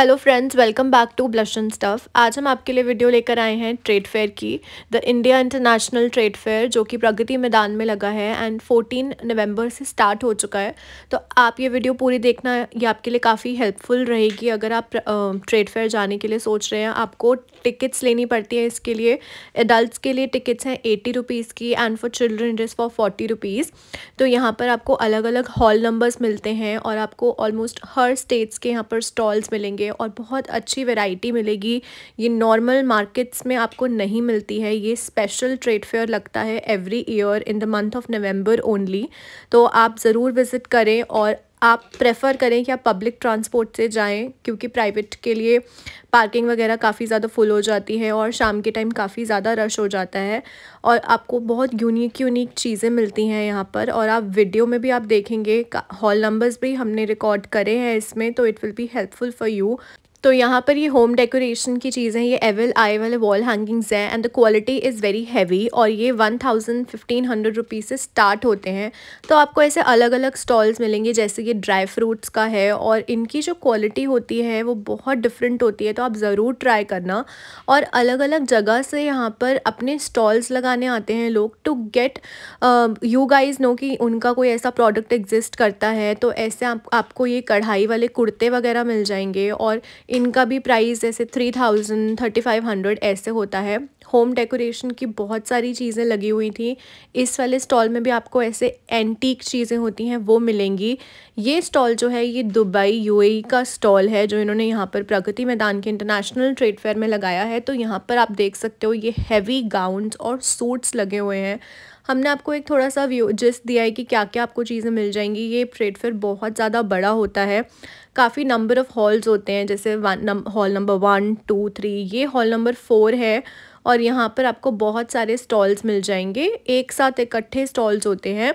hello friends welcome back to blush and stuff आज हम आपके लिए वीडियो लेकर आए हैं ट्रेड फेयर की the India international trade fair जो कि प्रगति मैदान में लगा है एंड 14 नवंबर से स्टार्ट हो चुका है तो आप ये वीडियो पूरी देखना ये आपके लिए काफ़ी हेल्पफुल रहेगी अगर आप ट्रेड फेयर जाने के लिए सोच रहे हैं आपको टिकट्स लेनी पड़ती है इसके लिए एडल्ट के लिए टिकट्स हैं एटी रुपीज़ की and for children it is for forty rupees तो यहाँ पर आपको अलग अलग हॉल नंबर्स मिलते हैं और आपको ऑलमोस्ट हर स्टेट्स के यहाँ पर स्टॉल्स मिलेंगे है और बहुत अच्छी वैरायटी मिलेगी ये नॉर्मल मार्केट्स में आपको नहीं मिलती है ये स्पेशल ट्रेड फेयर लगता है every year in the month of November only तो आप ज़रूर विज़िट करें और आप प्रेफर करें कि आप पब्लिक ट्रांसपोर्ट से जाएं क्योंकि प्राइवेट के लिए पार्किंग वगैरह काफ़ी ज़्यादा फुल हो जाती है और शाम के टाइम काफ़ी ज़्यादा रश हो जाता है और आपको बहुत यूनिक यूनिक चीज़ें मिलती हैं यहाँ पर और आप वीडियो में भी आप देखेंगे हॉल नंबर्स भी हमने रिकॉर्ड करे हैं इसमें तो it will be helpful for you तो यहाँ पर ये होम डेकोरेशन की चीज़ें ये एवल आई वाले वॉल हैंगिंग्स हैं and the quality is very heavy और ये one thousand fifteen hundred rupees से स्टार्ट होते हैं तो आपको ऐसे अलग अलग स्टॉल्स मिलेंगे जैसे ये ड्राई फ्रूट्स का है और इनकी जो क्वालिटी होती है वो बहुत डिफरेंट होती है तो आप ज़रूर ट्राई करना और अलग अलग जगह से यहाँ पर अपने स्टॉल्स लगाने आते हैं लोग to get you guys know कि उनका कोई ऐसा प्रोडक्ट एग्जिस्ट करता है तो ऐसे आप, आपको ये कढ़ाई वाले कुर्ते वगैरह मिल जाएंगे और इनका भी प्राइस जैसे three thousand thirty five hundred ऐसे होता है होम डेकोरेशन की बहुत सारी चीज़ें लगी हुई थी इस वाले स्टॉल में भी आपको ऐसे एंटीक चीज़ें होती हैं वो मिलेंगी ये स्टॉल जो है ये दुबई यूएई e का स्टॉल है जो इन्होंने यहाँ पर प्रगति मैदान के इंटरनेशनल ट्रेड फेयर में लगाया है तो यहाँ पर आप देख सकते हो ये हैवी गाउन और सूट्स लगे हुए हैं हमने आपको एक थोड़ा सा व्यू जिस दिया है कि क्या क्या आपको चीज़ें मिल जाएंगी ये ट्रेड फेयर बहुत ज़्यादा बड़ा होता है काफ़ी नंबर ऑफ़ हॉल्स होते हैं जैसे one hall number one two three ये हॉल नंबर फोर है और यहाँ पर आपको बहुत सारे स्टॉल्स मिल जाएंगे एक साथ इकट्ठे स्टॉल्स होते हैं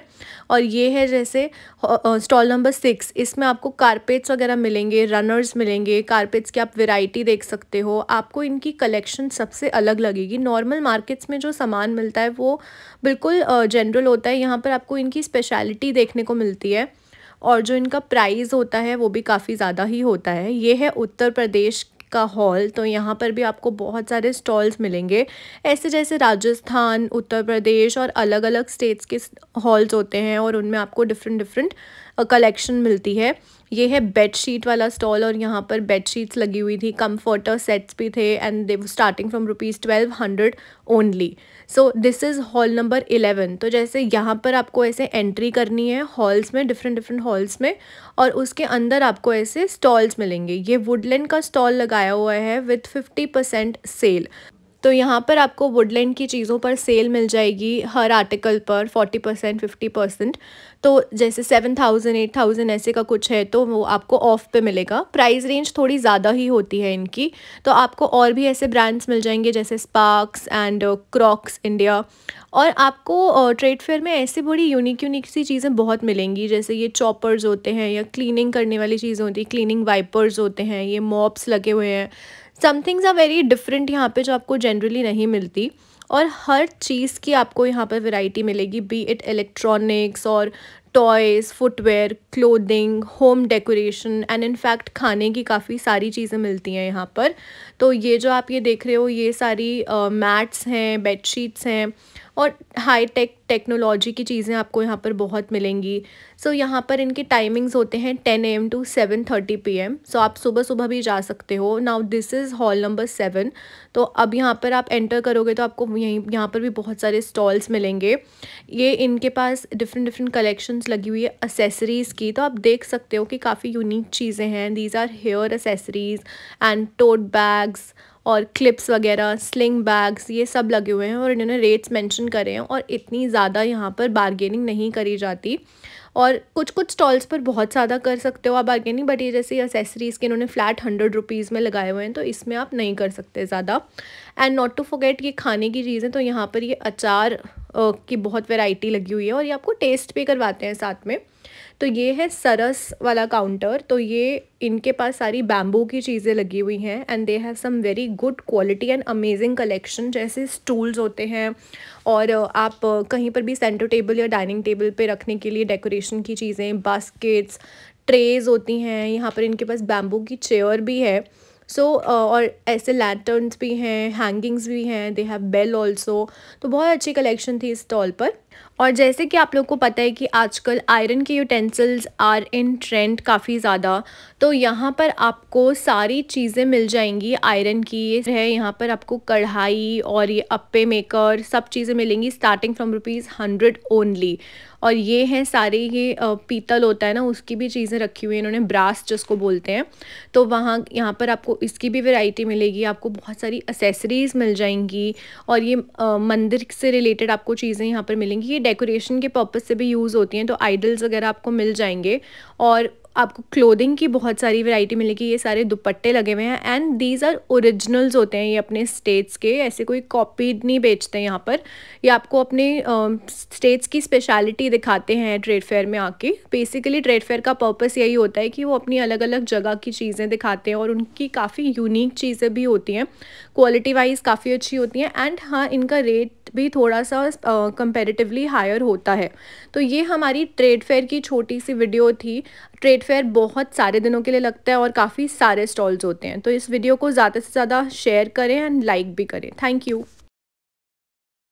और ये है जैसे स्टॉल नंबर सिक्स इसमें आपको कारपेट्स वगैरह मिलेंगे रनर्स मिलेंगे कारपेट्स की आप वेराइटी देख सकते हो आपको इनकी कलेक्शन सबसे अलग लगेगी नॉर्मल मार्केट्स में जो सामान मिलता है वो बिल्कुल जनरल होता है यहाँ पर आपको इनकी स्पेशलिटी देखने को मिलती है और जो इनका प्राइस होता है वो भी काफ़ी ज़्यादा ही होता है ये है उत्तर प्रदेश का हॉल तो यहाँ पर भी आपको बहुत सारे स्टॉल्स मिलेंगे ऐसे जैसे राजस्थान उत्तर प्रदेश और अलग अलग स्टेट्स के हॉल्स होते हैं और उनमें आपको डिफरेंट डिफरेंट कलेक्शन मिलती है ये है बेडशीट वाला स्टॉल और यहाँ पर बेडशीट्स लगी हुई थी कम्फर्टर सेट्स भी थे and they starting from rupees twelve hundred only so this is hall number eleven तो जैसे यहाँ पर आपको ऐसे एंट्री करनी है हॉल्स में डिफरेंट डिफरेंट हॉल्स में और उसके अंदर आपको ऐसे स्टॉल्स मिलेंगे ये वुडलैंड का स्टॉल लगाया हुआ है विथ फिफ्टी परसेंट सेल तो यहाँ पर आपको वुडलैंड की चीज़ों पर सेल मिल जाएगी हर आर्टिकल पर फोर्टी परसेंट फिफ्टी परसेंट तो जैसे सेवन थाउजेंड एट थाउजेंड ऐसे का कुछ है तो वो आपको ऑफ पे मिलेगा प्राइस रेंज थोड़ी ज़्यादा ही होती है इनकी तो आपको और भी ऐसे ब्रांड्स मिल जाएंगे जैसे स्पार्क्स एंड क्रॉक्स इंडिया और आपको ट्रेड uh, फेयर में ऐसे बड़ी यूनिक यूनिक सी चीज़ें बहुत मिलेंगी जैसे ये चॉपर्स होते हैं या क्लीनिंग करने वाली चीज़ें होती हैं क्लीनिंग वाइपर्स होते हैं ये मॉप्स लगे हुए हैं some things are very different यहाँ पे जो आपको जनरली नहीं मिलती और हर चीज़ की आपको यहाँ पर वैरायटी मिलेगी बी इट इलेक्ट्रॉनिक्स और toys footwear clothing home decoration and in fact खाने की काफ़ी सारी चीज़ें मिलती हैं यहाँ पर तो ये जो आप ये देख रहे हो ये सारी मैट्स uh, हैं बेडशीट्स हैं और हाई टेक टेक्नोलॉजी की चीज़ें आपको यहाँ पर बहुत मिलेंगी सो so, यहाँ पर इनके टाइमिंग्स होते हैं ten AM to seven thirty P M so आप सुबह सुबह भी जा सकते हो now this is hall number seven तो अब यहाँ पर आप एंटर करोगे तो आपको यहीं यहाँ पर भी बहुत सारे स्टॉल्स मिलेंगे ये इनके पास डिफरेंट डिफरेंट कलेक्शंस लगी हुई है असेसरीज़ की तो आप देख सकते हो कि काफ़ी यूनिक चीज़ें हैं these are hair accessories and tote bags और क्लिप्स वगैरह स्लिंग बैग्स ये सब लगे हुए हैं और इन्होंने रेट्स मेंशन करे हैं और इतनी ज़्यादा यहाँ पर बारगेनिंग नहीं करी जाती और कुछ कुछ स्टॉल्स पर बहुत ज़्यादा कर सकते हो आप बारगेनिंग बट ये जैसे असेसरीज़ के इन्होंने फ्लैट हंड्रेड रुपीज़ में लगाए हुए हैं तो इसमें आप नहीं कर सकते ज़्यादा एंड नॉट टू फोगेट ये खाने की चीज़ें तो यहाँ पर ये अचार की बहुत वेराइटी लगी हुई है और ये आपको टेस्ट भी करवाते हैं साथ में तो ये है सरस वाला काउंटर तो ये इनके पास सारी बैम्बू की चीज़ें लगी हुई हैं and they have some very good quality and amazing collection जैसे स्टूल्स होते हैं और आप कहीं पर भी सेंटर टेबल या डाइनिंग टेबल पे रखने के लिए डेकोरेशन की चीज़ें बास्केट्स ट्रेज होती हैं यहाँ पर इनके पास बैम्बू की चेयर भी है सो so, uh, और ऐसे लैटर्न्स भी हैं हैंगिंग्स भी हैं दे हैव बेल ऑल्सो तो बहुत अच्छी कलेक्शन थी इस स्टॉल पर और जैसे कि आप लोग को पता है कि आजकल आयरन के यूटेंसिल्स आर इन ट्रेंड काफ़ी ज़्यादा तो यहाँ पर आपको सारी चीज़ें मिल जाएंगी आयरन की ये है यहाँ पर आपको कढ़ाई और ये अप्पे मेकर सब चीज़ें मिलेंगी starting from rupees hundred only और ये हैं सारे ये पीतल होता है ना उसकी भी चीज़ें रखी हुई हैं इन्होंने ब्रास जिसको बोलते हैं तो वहाँ यहाँ पर आपको इसकी भी वैरायटी मिलेगी आपको बहुत सारी असेसरीज़ मिल जाएंगी और ये आ, मंदिर से रिलेटेड आपको चीज़ें यहाँ पर मिलेंगी ये डेकोरेशन के पर्पज़ से भी यूज़ होती हैं तो आइडल्स वगैरह आपको मिल जाएंगे और आपको क्लोदिंग की बहुत सारी वैरायटी मिलेगी ये सारे दुपट्टे लगे हुए हैं एंड दीज आर ओरिजिनल्स होते हैं ये अपने स्टेट्स के ऐसे कोई कॉपीड नहीं बेचते यहाँ पर ये आपको अपने स्टेट्स uh, की स्पेशलिटी दिखाते हैं ट्रेड फेयर में आके बेसिकली ट्रेड फेयर का पर्पस यही होता है कि वो अपनी अलग अलग जगह की चीज़ें दिखाते हैं और उनकी काफ़ी यूनिक चीज़ें भी होती हैं क्वालिटी वाइज काफ़ी अच्छी होती हैं एंड हाँ इनका रेट भी थोड़ा सा कंपेरेटिवली uh, हायर होता है तो ये हमारी ट्रेड फेयर की छोटी सी वीडियो थी ट्रेड फेयर बहुत सारे दिनों के लिए लगता है और काफ़ी सारे स्टॉल्स होते हैं तो इस वीडियो को ज़्यादा से ज़्यादा शेयर करें एंड लाइक भी करें थैंक यू